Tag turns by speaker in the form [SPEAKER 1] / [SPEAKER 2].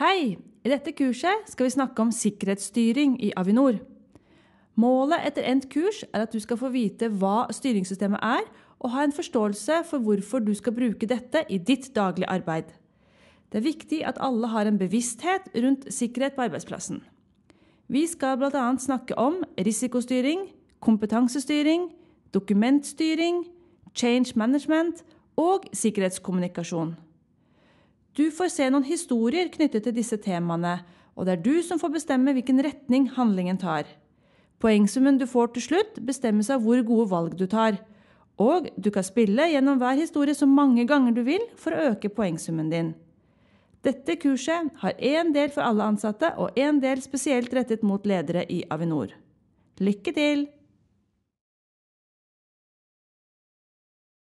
[SPEAKER 1] Hei! I dette kurset skal vi snakke om sikkerhetsstyring i Avinor. Målet etter endt kurs er at du skal få vite hva styringssystemet er, og ha en forståelse for hvorfor du skal bruke dette i ditt daglige arbeid. Det er viktig at alle har en bevissthet rundt sikkerhet på arbeidsplassen. Vi skal bl.a. snakke om risikostyring, kompetansestyring, dokumentstyring, change management og sikkerhetskommunikasjon. Du får se noen historier knyttet til disse temaene, og det er du som får bestemme hvilken retning handlingen tar. Poengsummen du får til slutt, bestemmes av hvor gode valg du tar. Og du kan spille gjennom hver historie så mange ganger du vil for å øke poengsummen din. Dette kurset har én del for alle ansatte og én del spesielt rettet mot ledere i Avinor. Lykke til!